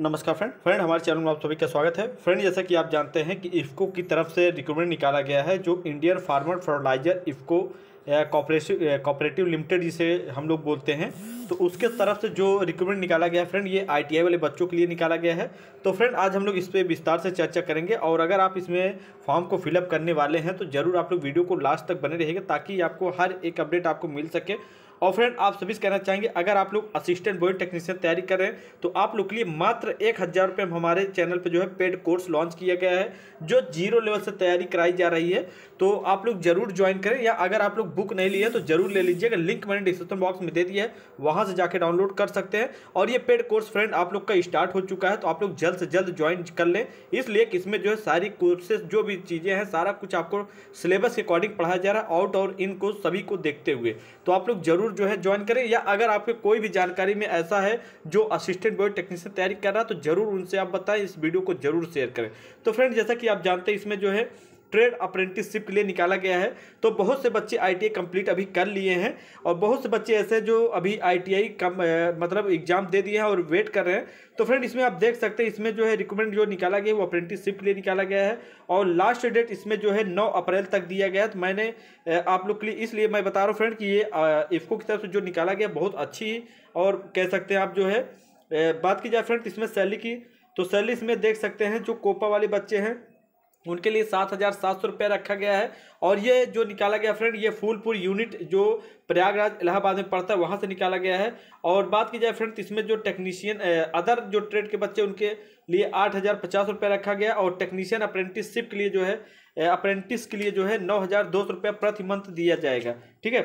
नमस्कार friend friend हमारे channel में आप सभी का स्वागत है फ्रेंड जैसा कि आप जानते हैं कि इफ्को की तरफ से रिक्रूटमेंट निकाला गया है जो Indian farmer fertiliser IFFCO cooperative cooperative limited जिसे हम लोग बोलते हैं तो उसके तरफ से जो रिक्रूटमेंट निकाला गया है फ्रेंड ये आई वाले बच्चों के लिए निकाला गया है तो फ्रेंड आज हम लोग इस पर विस्तार से चर्चा करेंगे और अगर आप इसमें फॉर्म को फिलअप करने वाले हैं तो ज़रूर आप लोग वीडियो को लास्ट तक बने रहेगा ताकि आपको हर एक अपडेट आपको मिल सके और फ्रेंड आप सभी से कहना चाहेंगे अगर आप लोग असिस्टेंट बोर्ड टेक्नीशियन तैयारी कर रहे हैं तो आप लोग के लिए मात्र एक हज़ार रुपये में हमारे चैनल पर जो है पेड कोर्स लॉन्च किया गया है जो जीरो लेवल से तैयारी कराई जा रही है तो आप लोग जरूर ज्वाइन करें या अगर आप लोग बुक नहीं लिया तो जरूर ले लीजिएगा लिंक मैंने डिस्क्रिप्शन बॉक्स में दे दिया है वहाँ से जाकर डाउनलोड कर सकते हैं और ये पेड कोर्स फ्रेंड आप लोग का स्टार्ट हो चुका है तो आप लोग जल्द से जल्द ज्वाइन कर लें इसलिए इसमें जो है सारी कोर्सेज जो भी चीज़ें हैं सारा कुछ आपको सिलेबस के अकॉर्डिंग पढ़ाया जा रहा है आउट और इन को सभी को देखते हुए तो आप लोग जरूर ज़रूर जो है ज्वाइन करें या अगर आपके कोई भी जानकारी में ऐसा है जो असिस्टेंट बॉय टेक्नीशियन तैयारी कर रहा है तो ज़रूर उनसे आप बताएं इस वीडियो को ज़रूर शेयर करें तो फ्रेंड जैसा कि आप जानते हैं इसमें जो है ट्रेड अप्रेंटिसशिप के लिए निकाला गया है तो बहुत से बच्चे आई टी कंप्लीट अभी कर लिए हैं और बहुत से बच्चे ऐसे जो अभी आई टी कम मतलब एग्जाम दे दिए हैं और वेट कर रहे हैं तो फ्रेंड इसमें आप देख सकते हैं इसमें जो है रिकमेंड जो निकाला गया है वो अप्रेंटिसशिप के लिए निकाला गया है और लास्ट डेट इसमें जो है नौ अप्रैल तक दिया गया है तो मैंने आप लोग के लिए इसलिए मैं बता रहा हूँ फ्रेंड कि ये इफ्को की तरफ से जो निकाला गया बहुत अच्छी और कह सकते हैं आप जो है बात की जाए फ्रेंड इसमें सैली की तो सैली इसमें देख सकते हैं जो कोपा वाले बच्चे हैं उनके लिए सात हज़ार सात सौ रुपया रखा गया है और ये जो निकाला गया फ्रेंड ये फूलपुर यूनिट जो प्रयागराज इलाहाबाद में पड़ता है वहाँ से निकाला गया है और बात की जाए फ्रेंड इसमें जो टेक्नीशियन अदर जो ट्रेड के बच्चे उनके लिए आठ हज़ार पचास रुपया रखा गया और टेक्नीशियन अप्रेंटिसशिप के लिए जो है अप्रेंटिस के लिए जो है नौ हज़ार दो सौ प्रति मंथ दिया जाएगा ठीक है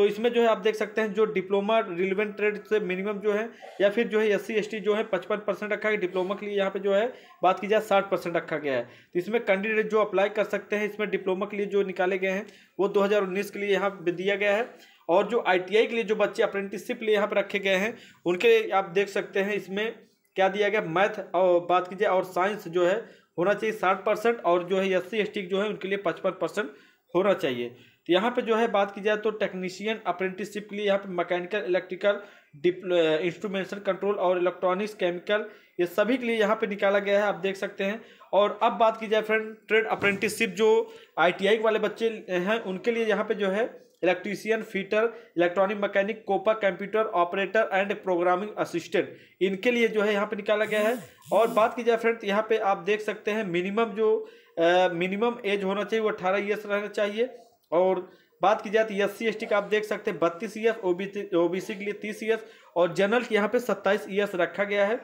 तो इसमें जो है आप देख सकते हैं जो डिप्लोमा रिलेवेंट ट्रेड से मिनिमम जो है या फिर जो है एस सी जो है पचपन परसेंट रखा गया डिप्लोमा के लिए यहाँ पे जो है बात की जाए साठ परसेंट रखा गया है तो इसमें कैंडिडेट जो अप्लाई कर सकते हैं इसमें डिप्लोमा के लिए जो निकाले गए हैं वो दो के लिए यहाँ पर दिया गया है और जो आई के लिए जो बच्चे अप्रेंटिसशिप लिए यहाँ पर रखे गए हैं उनके आप देख सकते हैं इसमें क्या दिया गया मैथ और बात की जाए और साइंस जो है होना चाहिए साठ परसेंट और जो है एस सी जो है उनके लिए पचपन परसेंट होना चाहिए तो यहाँ पे जो है बात की जाए तो टेक्नीशियन अप्रेंटिसशिप के लिए यहाँ पे मैकेनिकल इलेक्ट्रिकल इंस्ट्रूमेंटल कंट्रोल और इलेक्ट्रॉनिक्स केमिकल ये सभी के लिए यहाँ पे निकाला गया है आप देख सकते हैं और अब बात की जाए फ्रेंड ट्रेड अप्रेंटिसशिप जो आईटीआई वाले बच्चे हैं उनके लिए यहाँ पे जो है electrician fitter electronic mechanic COPA computer operator and programming assistant इनके लिए जो है यहाँ पे निकाला गया है और बात की जाए फ्रेंड यहाँ पे आप देख सकते हैं मिनिमम जो मिनिमम एज होना चाहिए वो अठारह ईयर्स रहना चाहिए और बात की जाए तो एस सी का आप देख सकते हैं बत्तीस ईयर्स ओ बी के लिए तीस ईयर्स और जनरल के यहाँ पे सत्ताईस ईयर्स रखा गया है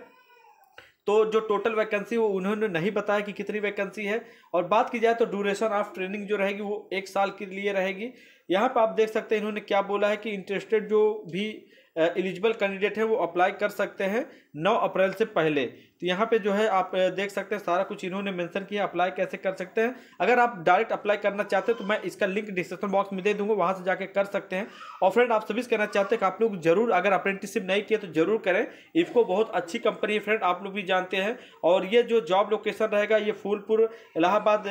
तो जो टोटल वैकेंसी वो उन्होंने नहीं बताया कि कितनी वैकेंसी है और बात की जाए तो ड्यूरेशन ऑफ ट्रेनिंग जो रहेगी वो एक साल के लिए रहेगी यहाँ पर आप देख सकते हैं इन्होंने क्या बोला है कि इंटरेस्टेड जो भी एलिजिबल कैंडिडेट है वो अप्लाई कर सकते हैं 9 अप्रैल से पहले तो यहाँ पे जो है आप देख सकते हैं सारा कुछ इन्होंने मेंशन किया अप्लाई कैसे कर सकते हैं अगर आप डायरेक्ट अप्लाई करना चाहते हैं तो मैं इसका लिंक डिस्क्रिप्शन बॉक्स में दे दूंगा वहाँ से जाके कर सकते हैं और फ्रेंड आप सभी कहना चाहते हैं कि आप लोग जरूर अगर अप्रेंटिसिप नहीं किया तो जरूर करें इफको बहुत अच्छी कंपनी है फ्रेंड आप लोग भी जानते हैं और ये जो जॉब लोकेशन रहेगा ये फूलपुर इलाहाबाद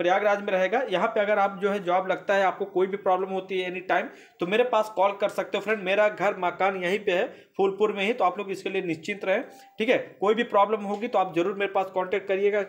प्रयागराज में रहेगा यहाँ पर अगर आप जो है जॉब लगता है आपको कोई भी प्रॉब्लम होती है एनी टाइम तो मेरे पास कॉल कर सकते हो फ्रेंड मेरा घर मकान दुकान यहीं पे है फूलपुर में ही तो आप लोग इसके लिए निश्चिंत रहें ठीक है कोई भी प्रॉब्लम होगी तो आप जरूर मेरे पास कॉन्टैक्ट करिएगा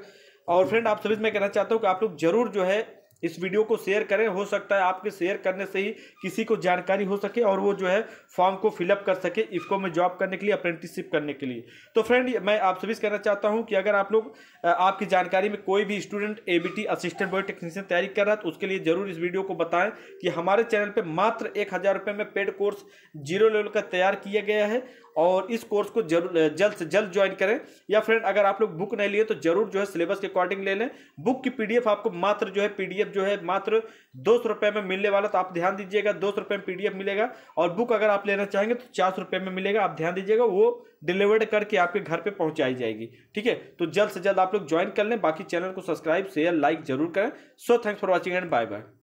और फ्रेंड आप सभी मैं कहना चाहता हूँ कि आप लोग जरूर जो है इस वीडियो को शेयर करें हो सकता है आपके शेयर करने से ही किसी को जानकारी हो सके और वो जो है फॉर्म को फिलअप कर सके इफ्को में जॉब करने के लिए अप्रेंटिसशिप करने के लिए तो फ्रेंड मैं आप सभी कहना चाहता हूं कि अगर आप लोग आपकी जानकारी में कोई भी स्टूडेंट एबीटी असिस्टेंट बॉय टेक्नीशियन तैयारी कर रहा है तो उसके लिए जरूर इस वीडियो को बताएं कि हमारे चैनल पर मात्र एक में पेड कोर्स जीरो लेवल का तैयार किया गया है और इस कोर्स को जरूर जल्द से जल्द ज्वाइन करें या फ्रेंड अगर आप लोग बुक नहीं लिए तो जरूर जो है सिलेबस के अकॉर्डिंग ले लें बुक की पीडीएफ आपको मात्र जो है पीडीएफ जो है मात्र दो सौ रुपये में मिलने वाला तो आप ध्यान दीजिएगा दो सौ रुपये में पीडीएफ मिलेगा और बुक अगर आप लेना चाहेंगे तो चार सौ रुपये में मिलेगा आप ध्यान दीजिएगा वो डिलीवर्ड करके आपके घर पर पहुँचाई जाएगी ठीक है तो जल्द से जल्द आप लोग ज्वाइन कर लें बाकी चैनल को सब्सक्राइब शेयर लाइक जरूर करें so thanks for watching and bye bye